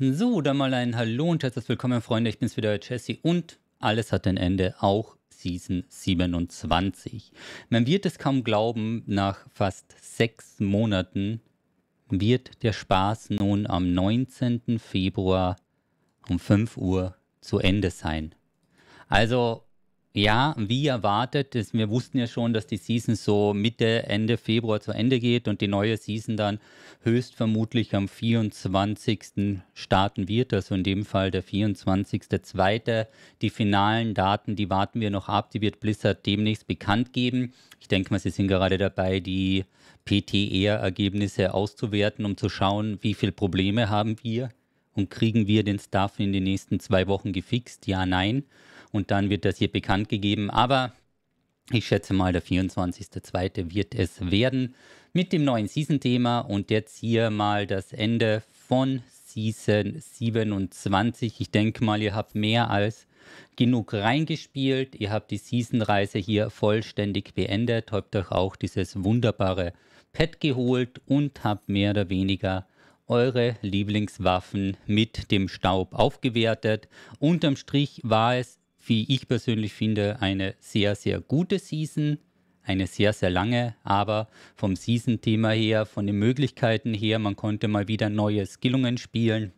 So, dann mal ein Hallo und herzlich willkommen, Freunde. Ich bin's wieder, Jesse und alles hat ein Ende, auch Season 27. Man wird es kaum glauben, nach fast sechs Monaten wird der Spaß nun am 19. Februar um 5 Uhr zu Ende sein. Also, ja, wie erwartet. wir wussten ja schon, dass die Season so Mitte, Ende Februar zu Ende geht und die neue Season dann höchstvermutlich am 24. starten wird. Also in dem Fall der 24.2. Die finalen Daten, die warten wir noch ab. Die wird Blizzard demnächst bekannt geben. Ich denke mal, sie sind gerade dabei, die PTR-Ergebnisse e auszuwerten, um zu schauen, wie viele Probleme haben wir und kriegen wir den Staff in den nächsten zwei Wochen gefixt? Ja, nein und dann wird das hier bekannt gegeben. Aber ich schätze mal, der 24.2. wird es werden mit dem neuen Season-Thema und jetzt hier mal das Ende von Season 27. Ich denke mal, ihr habt mehr als genug reingespielt. Ihr habt die Season-Reise hier vollständig beendet, habt euch auch dieses wunderbare Pad geholt und habt mehr oder weniger eure Lieblingswaffen mit dem Staub aufgewertet. Unterm Strich war es wie ich persönlich finde, eine sehr, sehr gute Season. Eine sehr, sehr lange, aber vom Season-Thema her, von den Möglichkeiten her, man konnte mal wieder neue Skillungen spielen.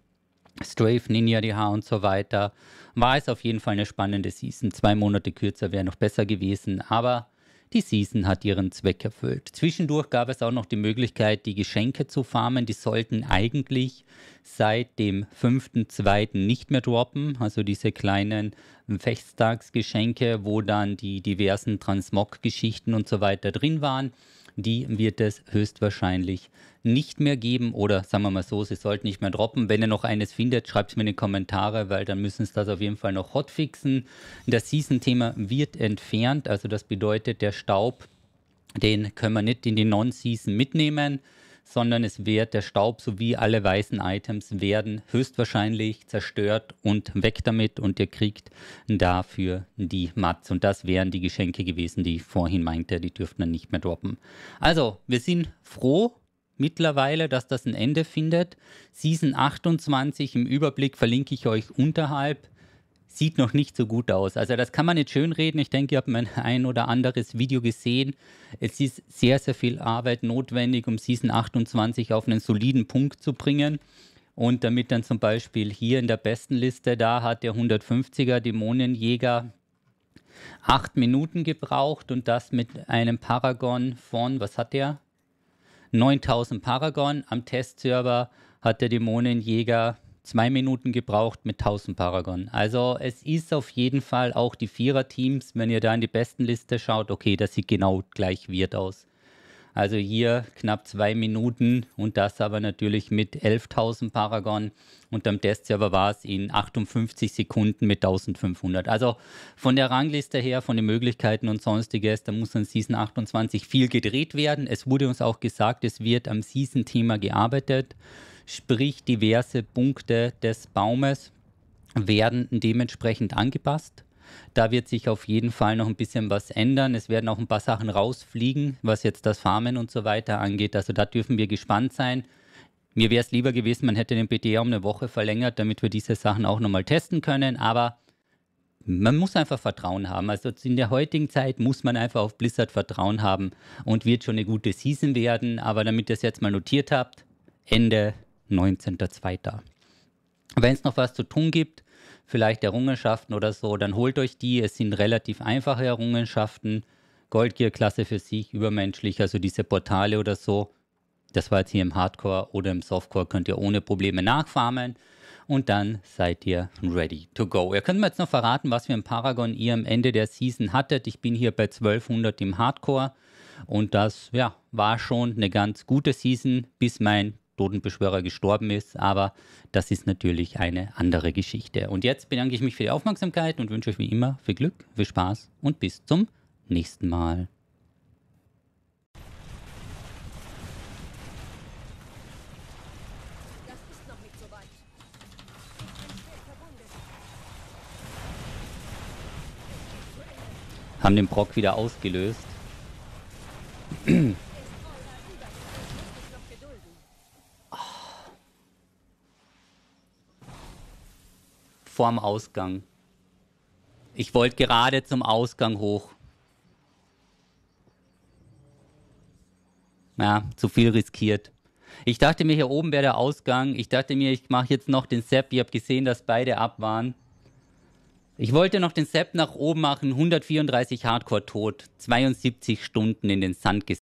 Strafe, Ninja DH und so weiter. War es auf jeden Fall eine spannende Season. Zwei Monate kürzer wäre noch besser gewesen, aber die Season hat ihren Zweck erfüllt. Zwischendurch gab es auch noch die Möglichkeit, die Geschenke zu farmen. Die sollten eigentlich seit dem 5.2. nicht mehr droppen. Also diese kleinen Festtagsgeschenke, wo dann die diversen Transmog-Geschichten und so weiter drin waren. Die wird es höchstwahrscheinlich nicht mehr geben oder sagen wir mal so, sie sollten nicht mehr droppen. Wenn ihr noch eines findet, schreibt es mir in die Kommentare, weil dann müssen sie das auf jeden Fall noch hotfixen. Das Season-Thema wird entfernt, also das bedeutet, der Staub, den können wir nicht in die Non-Season mitnehmen, sondern es wird der Staub sowie alle weißen Items werden höchstwahrscheinlich zerstört und weg damit und ihr kriegt dafür die Mats. Und das wären die Geschenke gewesen, die ich vorhin meinte, die dürften dann nicht mehr droppen. Also, wir sind froh mittlerweile, dass das ein Ende findet. Season 28 im Überblick verlinke ich euch unterhalb. Sieht noch nicht so gut aus. Also das kann man nicht schönreden. Ich denke, ihr habt mein ein oder anderes Video gesehen. Es ist sehr, sehr viel Arbeit notwendig, um Season 28 auf einen soliden Punkt zu bringen. Und damit dann zum Beispiel hier in der besten Liste, da hat der 150er Dämonenjäger acht Minuten gebraucht und das mit einem Paragon von, was hat der? 9000 Paragon. Am Testserver hat der Dämonenjäger zwei Minuten gebraucht mit 1000 Paragon. Also es ist auf jeden Fall auch die Vierer-Teams, wenn ihr da in die Bestenliste schaut, okay, das sieht genau gleich weird aus. Also hier knapp zwei Minuten und das aber natürlich mit 11.000 Paragon. Und am Testserver war es in 58 Sekunden mit 1500. Also von der Rangliste her, von den Möglichkeiten und sonstiges, da muss an Season 28 viel gedreht werden. Es wurde uns auch gesagt, es wird am Season-Thema gearbeitet, sprich diverse Punkte des Baumes werden dementsprechend angepasst. Da wird sich auf jeden Fall noch ein bisschen was ändern. Es werden auch ein paar Sachen rausfliegen, was jetzt das Farmen und so weiter angeht. Also da dürfen wir gespannt sein. Mir wäre es lieber gewesen, man hätte den BTA um eine Woche verlängert, damit wir diese Sachen auch nochmal testen können. Aber man muss einfach Vertrauen haben. Also in der heutigen Zeit muss man einfach auf Blizzard Vertrauen haben und wird schon eine gute Season werden. Aber damit ihr es jetzt mal notiert habt, Ende 19.02. Wenn es noch was zu tun gibt, vielleicht Errungenschaften oder so, dann holt euch die. Es sind relativ einfache Errungenschaften. Goldgear-Klasse für sich, übermenschlich, also diese Portale oder so. Das war jetzt hier im Hardcore oder im Softcore, könnt ihr ohne Probleme nachfarmen. Und dann seid ihr ready to go. Ihr könnt mir jetzt noch verraten, was für ein Paragon ihr am Ende der Season hattet. Ich bin hier bei 1200 im Hardcore. Und das ja, war schon eine ganz gute Season, bis mein Totenbeschwörer gestorben ist, aber das ist natürlich eine andere Geschichte. Und jetzt bedanke ich mich für die Aufmerksamkeit und wünsche euch wie immer viel Glück, viel Spaß und bis zum nächsten Mal. haben den Brock wieder ausgelöst. vorm Ausgang. Ich wollte gerade zum Ausgang hoch. Ja, zu viel riskiert. Ich dachte mir, hier oben wäre der Ausgang. Ich dachte mir, ich mache jetzt noch den Sepp. Ihr habt gesehen, dass beide ab waren. Ich wollte noch den Sepp nach oben machen. 134 Hardcore tot. 72 Stunden in den Sand gesetzt.